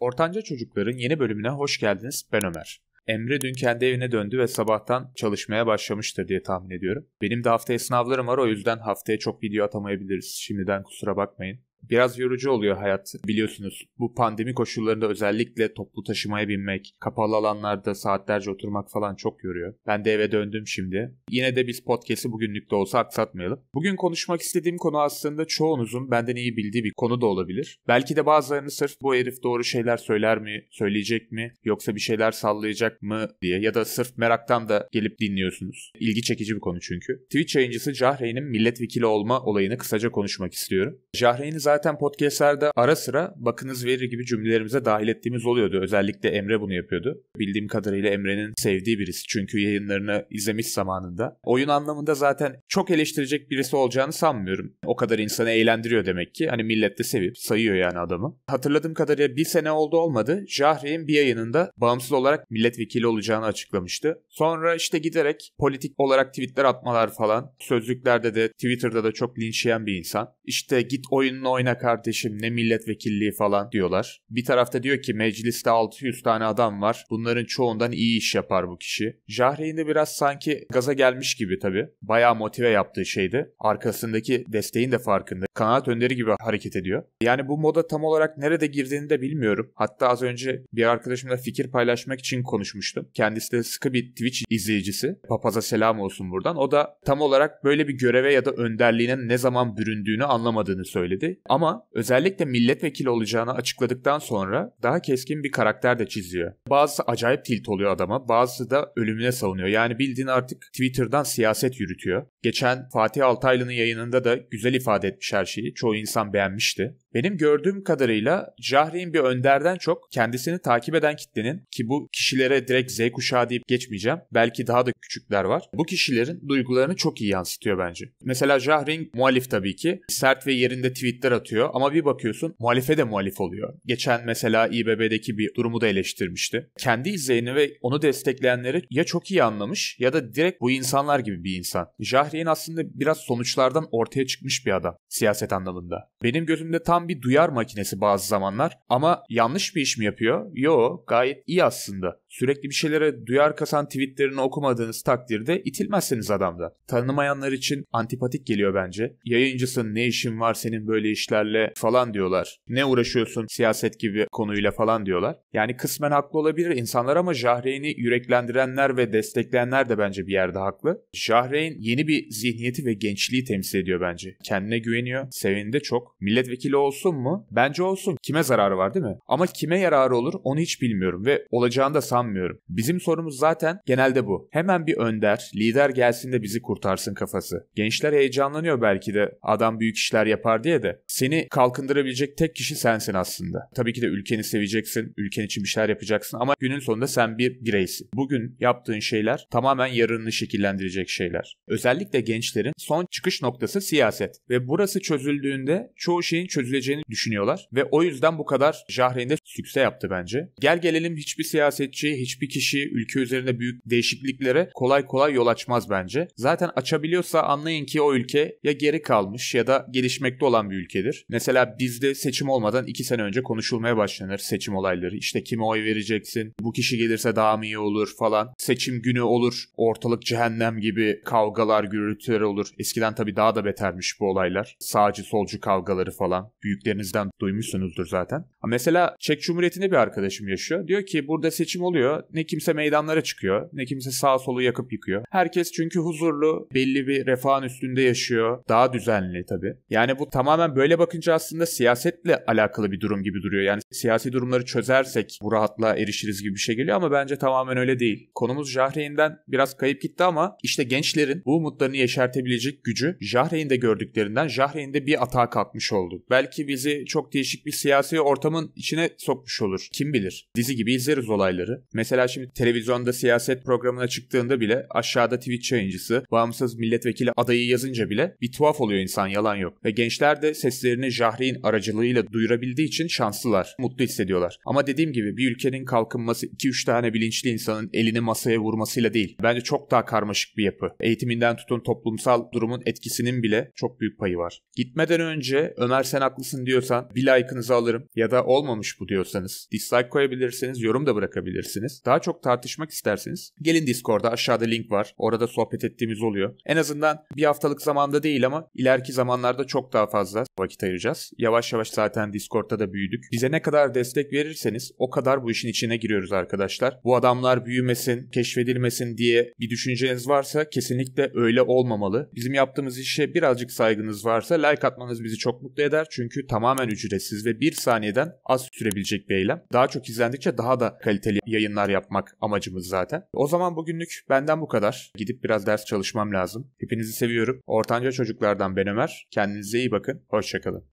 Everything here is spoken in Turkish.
Ortanca Çocukların yeni bölümüne hoş geldiniz. Ben Ömer. Emre dün kendi evine döndü ve sabahtan çalışmaya başlamıştır diye tahmin ediyorum. Benim de haftaya sınavlarım var o yüzden haftaya çok video atamayabiliriz. Şimdiden kusura bakmayın biraz yorucu oluyor hayat biliyorsunuz. Bu pandemi koşullarında özellikle toplu taşımaya binmek, kapalı alanlarda saatlerce oturmak falan çok yoruyor. Ben de eve döndüm şimdi. Yine de biz podcast'i bugünlük de olsa aksatmayalım. Bugün konuşmak istediğim konu aslında çoğunuzun benden iyi bildiği bir konu da olabilir. Belki de bazılarını sırf bu herif doğru şeyler söyler mi, söyleyecek mi yoksa bir şeyler sallayacak mı diye ya da sırf meraktan da gelip dinliyorsunuz. İlgi çekici bir konu çünkü. Twitch yayıncısı Cahreyn'in milletvekili olma olayını kısaca konuşmak istiyorum. Cahreyn'i zaten zaten podcastlarda ara sıra bakınız verir gibi cümlelerimize dahil ettiğimiz oluyordu. Özellikle Emre bunu yapıyordu. Bildiğim kadarıyla Emre'nin sevdiği birisi. Çünkü yayınlarını izlemiş zamanında. Oyun anlamında zaten çok eleştirecek birisi olacağını sanmıyorum. O kadar insanı eğlendiriyor demek ki. Hani millet de sevip sayıyor yani adamı. Hatırladığım kadarıyla bir sene oldu olmadı. Jahre'in bir yayınında bağımsız olarak milletvekili olacağını açıklamıştı. Sonra işte giderek politik olarak tweetler atmalar falan. Sözlüklerde de Twitter'da da çok linçleyen bir insan. İşte git oyununu oyna ne kardeşim ne milletvekilliği falan diyorlar. Bir tarafta diyor ki mecliste 600 tane adam var. Bunların çoğundan iyi iş yapar bu kişi. Jahreyn de biraz sanki gaza gelmiş gibi tabii. Bayağı motive yaptığı şeydi. Arkasındaki desteğin de farkında. Kanaat önderi gibi hareket ediyor. Yani bu moda tam olarak nerede girdiğini de bilmiyorum. Hatta az önce bir arkadaşımla fikir paylaşmak için konuşmuştum. Kendisi de sıkı bir Twitch izleyicisi. Papaza selam olsun buradan. O da tam olarak böyle bir göreve ya da önderliğine ne zaman büründüğünü anlamadığını söyledi. Ama ama özellikle milletvekili olacağını açıkladıktan sonra daha keskin bir karakter de çiziyor. Bazısı acayip tilt oluyor adama, bazısı da ölümüne savunuyor. Yani bildiğin artık Twitter'dan siyaset yürütüyor. Geçen Fatih Altaylı'nın yayınında da güzel ifade etmiş her şeyi. Çoğu insan beğenmişti. Benim gördüğüm kadarıyla Cahri'nin bir önderden çok kendisini takip eden kitlenin ki bu kişilere direkt Z kuşağı deyip geçmeyeceğim. Belki daha da küçükler var. Bu kişilerin duygularını çok iyi yansıtıyor bence. Mesela Jahre'in muhalif tabii ki. Sert ve yerinde tweetler atıyor ama bir bakıyorsun muhalife de muhalif oluyor. Geçen mesela İBB'deki bir durumu da eleştirmişti. Kendi izleyeni ve onu destekleyenleri ya çok iyi anlamış ya da direkt bu insanlar gibi bir insan. Cahri'nin aslında biraz sonuçlardan ortaya çıkmış bir adam siyaset anlamında. Benim gözümde tam tam bir duyar makinesi bazı zamanlar ama yanlış bir iş mi yapıyor? Yo gayet iyi aslında. Sürekli bir şeylere duyar kasan tweetlerini okumadığınız takdirde itilmezsiniz adamda. Tanımayanlar için antipatik geliyor bence. Yayıncısın ne işin var senin böyle işlerle falan diyorlar. Ne uğraşıyorsun siyaset gibi konuyla falan diyorlar. Yani kısmen haklı olabilir insanlar ama Jahreyn'i yüreklendirenler ve destekleyenler de bence bir yerde haklı. Jahreyn yeni bir zihniyeti ve gençliği temsil ediyor bence. Kendine güveniyor. Sevindi çok. Milletvekili olsun mu? Bence olsun. Kime zararı var değil mi? Ama kime yararı olur onu hiç bilmiyorum ve olacağını da san sanmıyorum. Bizim sorumuz zaten genelde bu. Hemen bir önder, lider gelsin de bizi kurtarsın kafası. Gençler heyecanlanıyor belki de adam büyük işler yapar diye de. Seni kalkındırabilecek tek kişi sensin aslında. Tabii ki de ülkeni seveceksin, ülken için bir şeyler yapacaksın ama günün sonunda sen bir bireysin. Bugün yaptığın şeyler tamamen yarınını şekillendirecek şeyler. Özellikle gençlerin son çıkış noktası siyaset ve burası çözüldüğünde çoğu şeyin çözüleceğini düşünüyorlar ve o yüzden bu kadar Jahreyn'de sükse yaptı bence. Gel gelelim hiçbir siyasetçi demokrasi hiçbir kişi ülke üzerinde büyük değişikliklere kolay kolay yol açmaz bence. Zaten açabiliyorsa anlayın ki o ülke ya geri kalmış ya da gelişmekte olan bir ülkedir. Mesela bizde seçim olmadan 2 sene önce konuşulmaya başlanır seçim olayları. İşte kime oy vereceksin, bu kişi gelirse daha mı iyi olur falan. Seçim günü olur, ortalık cehennem gibi kavgalar, gürültüler olur. Eskiden tabii daha da betermiş bu olaylar. Sağcı solcu kavgaları falan. Büyüklerinizden duymuşsunuzdur zaten. Mesela Çek Cumhuriyeti'nde bir arkadaşım yaşıyor. Diyor ki burada seçim oluyor oluyor. Ne kimse meydanlara çıkıyor. Ne kimse sağ solu yakıp yıkıyor. Herkes çünkü huzurlu, belli bir refahın üstünde yaşıyor. Daha düzenli tabii. Yani bu tamamen böyle bakınca aslında siyasetle alakalı bir durum gibi duruyor. Yani siyasi durumları çözersek bu rahatlığa erişiriz gibi bir şey geliyor ama bence tamamen öyle değil. Konumuz Jahreyn'den biraz kayıp gitti ama işte gençlerin bu umutlarını yeşertebilecek gücü Jahreyn'de gördüklerinden Jahreyn'de bir atağa kalkmış oldu. Belki bizi çok değişik bir siyasi ortamın içine sokmuş olur. Kim bilir? Dizi gibi izleriz olayları. Mesela şimdi televizyonda siyaset programına çıktığında bile aşağıda Twitch yayıncısı, bağımsız milletvekili adayı yazınca bile bir tuhaf oluyor insan yalan yok. Ve gençler de seslerini Jahri'nin aracılığıyla duyurabildiği için şanslılar, mutlu hissediyorlar. Ama dediğim gibi bir ülkenin kalkınması 2-3 tane bilinçli insanın elini masaya vurmasıyla değil. Bence çok daha karmaşık bir yapı. Eğitiminden tutun toplumsal durumun etkisinin bile çok büyük payı var. Gitmeden önce Ömer sen haklısın diyorsan bir like'ınızı alırım ya da olmamış bu diyorsanız dislike koyabilirsiniz, yorum da bırakabilirsiniz isterseniz, daha çok tartışmak isterseniz gelin Discord'a aşağıda link var. Orada sohbet ettiğimiz oluyor. En azından bir haftalık zamanda değil ama ileriki zamanlarda çok daha fazla vakit ayıracağız. Yavaş yavaş zaten Discord'da da büyüdük. Bize ne kadar destek verirseniz o kadar bu işin içine giriyoruz arkadaşlar. Bu adamlar büyümesin, keşfedilmesin diye bir düşünceniz varsa kesinlikle öyle olmamalı. Bizim yaptığımız işe birazcık saygınız varsa like atmanız bizi çok mutlu eder. Çünkü tamamen ücretsiz ve bir saniyeden az sürebilecek bir eylem. Daha çok izlendikçe daha da kaliteli yayın yayınlar yapmak amacımız zaten. O zaman bugünlük benden bu kadar. Gidip biraz ders çalışmam lazım. Hepinizi seviyorum. Ortanca çocuklardan ben Ömer. Kendinize iyi bakın. Hoşçakalın.